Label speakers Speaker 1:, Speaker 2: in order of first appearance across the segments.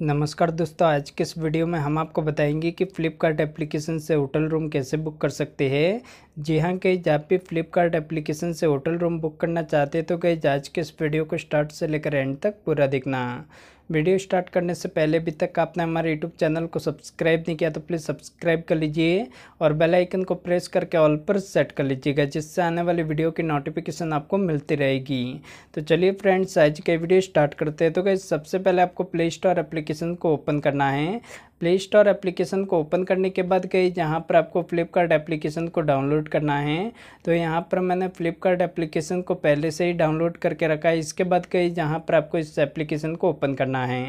Speaker 1: नमस्कार दोस्तों आज के इस वीडियो में हम आपको बताएंगे कि फ़्लिपकार्ट एप्लीकेशन से होटल रूम कैसे बुक कर सकते हैं जी हाँ कई आप भी फ्लिपकार्ट एप्लीकेशन से होटल रूम बुक करना चाहते हैं तो कई आज के इस वीडियो को स्टार्ट से लेकर एंड तक पूरा देखना वीडियो स्टार्ट करने से पहले अभी तक आपने हमारे यूट्यूब चैनल को सब्सक्राइब नहीं किया तो प्लीज़ सब्सक्राइब कर लीजिए और बेल आइकन को प्रेस करके ऑल पर सेट कर लीजिएगा जिससे आने वाली वीडियो की नोटिफिकेशन आपको मिलती रहेगी तो चलिए फ्रेंड्स आज के वीडियो स्टार्ट करते हैं तो गई सबसे पहले आपको प्ले स्टोर एप्लीकेशन को ओपन करना है प्ले स्टोर एप्लीकेशन को ओपन करने के बाद गई जहाँ पर आपको फ्लिपकार्ट एप्लीकेशन को डाउनलोड करना है तो यहाँ पर मैंने फ्लिपकार्ट एप्लीकेशन को पहले से ही डाउनलोड करके रखा है इसके बाद गई जहाँ पर आपको इस एप्लीकेशन को ओपन करना है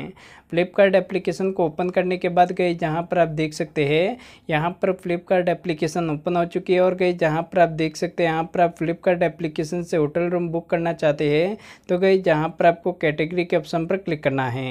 Speaker 1: फ्लिपकार्ट एप्लीकेशन को ओपन करने के बाद गए जहाँ पर आप देख सकते हैं यहाँ पर फ्लिपकार्ट एप्लीकेशन ओपन हो चुकी है और गए जहाँ पर आप देख सकते हैं यहाँ पर आप फ्लिपकार्ट एप्लीकेशन से होटल रूम बुक करना चाहते हैं तो गए जहाँ पर आपको कैटेगरी के ऑप्शन पर क्लिक करना है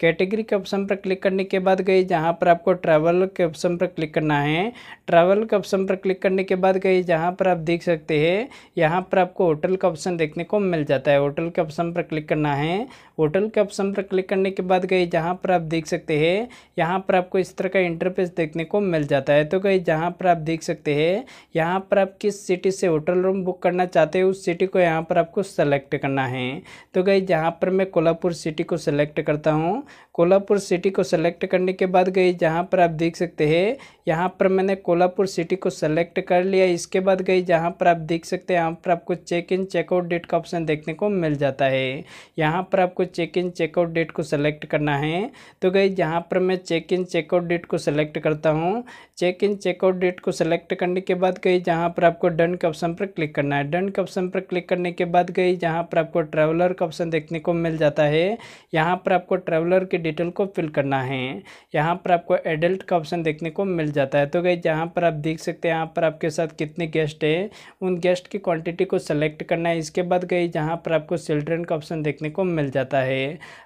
Speaker 1: कैटेगरी के ऑप्शन पर क्लिक करने के बाद गए जहाँ पर आपको ट्रैवल के ऑप्शन पर क्लिक करना है ट्रैवल के ऑप्शन पर क्लिक करने के बाद गए जहाँ पर आप देख सकते हैं यहाँ पर आपको होटल का ऑप्शन देखने को मिल जाता है होटल के ऑप्शन पर क्लिक करना है होटल के ऑप्शन पर क्लिक करने के बाद गए जहाँ पर आप देख सकते हैं यहाँ पर आपको इस तरह का इंटरफेस देखने को मिल जाता है तो कहीं जहाँ पर आप देख सकते हैं यहाँ पर आप किस सिटी से होटल रूम बुक करना चाहते हैं उस सिटी को यहाँ पर आपको सेलेक्ट करना है तो गई जहाँ पर मैं कोल्हापुर सिटी को सेलेक्ट करता हूँ कोल्हापुर सिटी को सेलेक्ट करने के बाद गई जहाँ पर आप देख सकते हैं यहाँ पर मैंने कोल्हापुर सिटी को सेलेक्ट कर लिया इसके बाद गई जहाँ पर आप देख सकते हैं यहाँ पर आपको चेक इन चेकआउट डेट का ऑप्शन देखने को मिल जाता है यहाँ पर आपको चेक इन चेकआउट डेट को सेलेक्ट करना है तो गई जहाँ पर मैं चेक इन चेकआउट डेट को सेलेक्ट करता हूँ चेक इन चेकआउट डेट को सेलेक्ट करने के बाद गई जहाँ पर आपको डन के ऑप्शन पर क्लिक करना है डन के ऑप्शन पर क्लिक करने के बाद गई जहाँ पर आपको ट्रैवलर का ऑप्शन देखने को मिल जाता है यहाँ पर आपको ट्रैवलर की डिटेल को फिल करना है यहाँ पर आपको एडल्ट का ऑप्शन देखने को मिल जाता है तो गई जहाँ पर आप देख सकते हैं यहाँ पर आपके साथ कितने गेस्ट हैं उन गेस्ट की क्वांटिटी को सेलेक्ट करना है इसके बाद गई जहाँ पर आपको चिल्ड्रेन का ऑप्शन देखने को मिल जाता है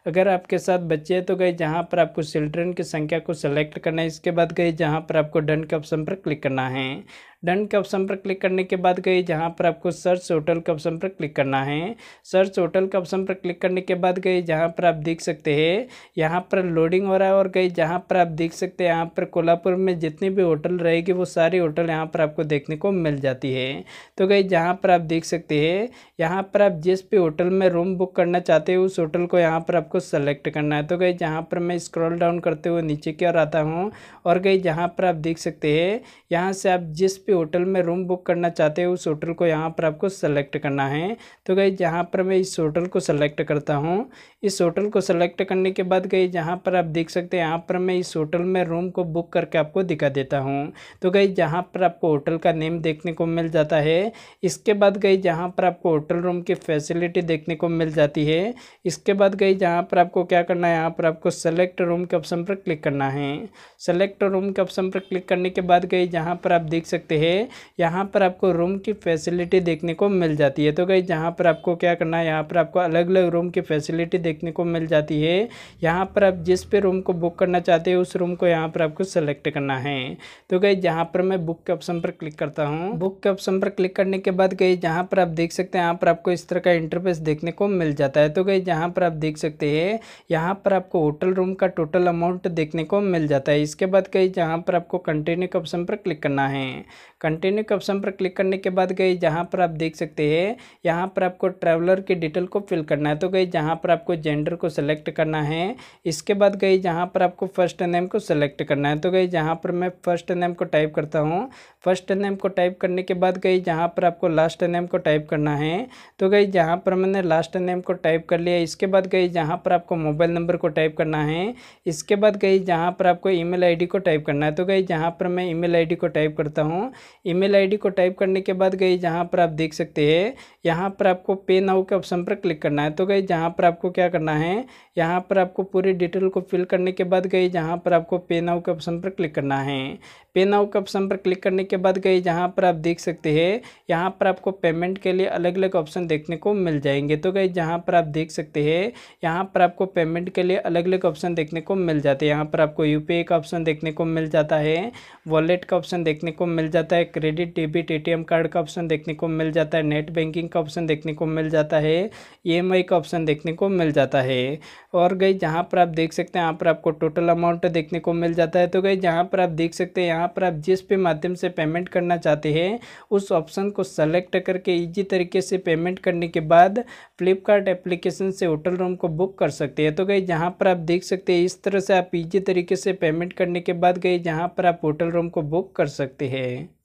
Speaker 1: अगर आपके साथ बच्चे हैं तो गई जहाँ पर आपको चिल्ड्रेन की संख्या को सेलेक्ट करना है इसके बाद गई जहाँ पर आपको डन के ऑप्शन पर क्लिक करना है डन के ऑप्शन पर क्लिक करने के बाद गए जहाँ पर आपको सर्च होटल के ऑप्शन पर क्लिक करना है सर्च होटल के ऑप्शन पर क्लिक करने के बाद गए जहाँ पर आप देख सकते हैं यहाँ पर लोडिंग हो रहा है और गए जहाँ पर आप देख सकते हैं यहाँ पर कोल्हापुर में जितनी भी होटल रहेगी वो सारी होटल यहाँ पर आपको देखने को मिल जाती है तो गई जहाँ पर आप देख सकते हैं यहाँ पर आप जिस भी होटल में रूम बुक करना चाहते हो उस होटल को यहाँ पर आपको सेलेक्ट करना है तो गई जहाँ पर मैं स्क्रॉल डाउन करते हुए नीचे की ओर आता हूँ और गई जहाँ पर आप देख सकते हैं यहाँ से आप जिस भी होटल में रूम बुक करना चाहते हो उस होटल को यहाँ पर आपको सेलेक्ट करना है तो गई जहाँ पर मैं इस होटल को सेलेक्ट करता हूँ इस होटल को सेलेक्ट करने के बाद गई जहाँ पर आप देख सकते हैं यहाँ पर मैं इस होटल में रूम को बुक करके आपको दिखा देता हूँ तो गई जहाँ पर आपको होटल का नेम देखने को मिल जाता है इसके बाद गई जहाँ पर आपको होटल रूम की फैसिलिटी देखने को मिल जाती है इसके बाद गई जहाँ पर आपको क्या करना है यहाँ पर आपको सेलेक्ट रूम के ऑप्शन पर क्लिक करना है सेलेक्ट रूम के ऑप्शन पर क्लिक करने के बाद गई जहाँ पर आप देख सकते सकते हैं यहाँ पर आपको रूम की फैसिलिटी देखने को मिल जाती है तो गई जहाँ पर आपको क्या करना है यहाँ पर आपको अलग अलग रूम की फैसिलिटी देखने को मिल जाती है यहाँ पर आप जिस पे रूम को बुक करना चाहते हैं उस रूम को यहाँ पर आपको सेलेक्ट करना है तो गई जहाँ पर मैं बुक के ऑप्शन पर क्लिक करता हूँ बुक के ऑप्शन पर क्लिक करने के बाद गई जहाँ पर आप देख सकते हैं यहाँ पर आपको इस तरह का इंटरफेस देखने को मिल जाता है तो गई जहाँ पर आप देख सकते हैं यहाँ पर आपको होटल रूम का टोटल अमाउंट देखने को मिल जाता है इसके बाद कहीं जहाँ पर आपको कंटिन्यू के ऑप्शन पर क्लिक करना है कंटिन्यू के ऑप्शन पर क्लिक करने के बाद गई जहाँ पर आप देख सकते हैं यहाँ पर आपको ट्रैवलर की डिटेल को फिल करना है तो गई जहाँ पर आपको जेंडर को सिलेक्ट करना है इसके बाद गई जहाँ पर आपको फर्स्ट नेम को सिलेक्ट करना है तो गई जहाँ पर मैं फर्स्ट नेम को टाइप करता हूँ फर्स्ट नेम को टाइप करने के बाद गई जहाँ पर आपको लास्ट नेम को टाइप करना है तो गई जहाँ पर मैंने लास्ट नेम को टाइप कर लिया इसके बाद गई जहाँ पर आपको मोबाइल नंबर को टाइप करना है इसके बाद गई जहाँ पर आपको ईमेल आईडी को टाइप करना है तो गई जहाँ पर मैं ईमेल आईडी को टाइप करता हूँ ईमेल आईडी को टाइप करने के बाद गई जहाँ पर आप देख सकते हैं यहाँ पर आपको पे नाउ के ऑप्शन पर क्लिक करना है तो गई जहाँ पर आपको क्या करना है यहाँ पर आपको पूरी डिटेल को फिल करने के बाद गई जहाँ पर आपको पे नाउ के ऑप्शन पर क्लिक करना है पे नाउ के ऑप्शन पर क्लिक करने के बाद गई जहाँ पर आप देख सकते हैं यहाँ पर आपको पेमेंट के लिए अलग अलग ऑप्शन देखने को मिल जाएंगे तो गई जहाँ पर आप देख सकते हैं यहाँ पर आपको पेमेंट के लिए अलग अलग ऑप्शन देखने को मिल जाते हैं यहाँ पर आपको यू का ऑप्शन देखने को मिल जाता है वॉलेट का ऑप्शन देखने को मिल जाता जाता है क्रेडिट डेबिट एटीएम कार्ड का ऑप्शन देखने को मिल जाता है नेट बैंकिंग का ऑप्शन देखने को मिल जाता है ईएमआई का ऑप्शन देखने को मिल जाता है और गई जहाँ पर आप देख सकते हैं यहाँ पर आपको टोटल अमाउंट देखने को मिल जाता है तो गई जहाँ पर आप देख सकते हैं यहाँ पर आप जिस भी माध्यम से पेमेंट करना चाहते हैं उस ऑप्शन को सेलेक्ट करके ईजी तरीके से पेमेंट करने के बाद फ्लिपकार्ट एप्लीकेशन से होटल रूम को बुक कर सकते हैं तो गई जहाँ पर आप देख सकते हैं इस तरह से आप ईजी तरीके से पेमेंट करने के बाद गई जहाँ पर आप होटल रूम को बुक कर सकते हैं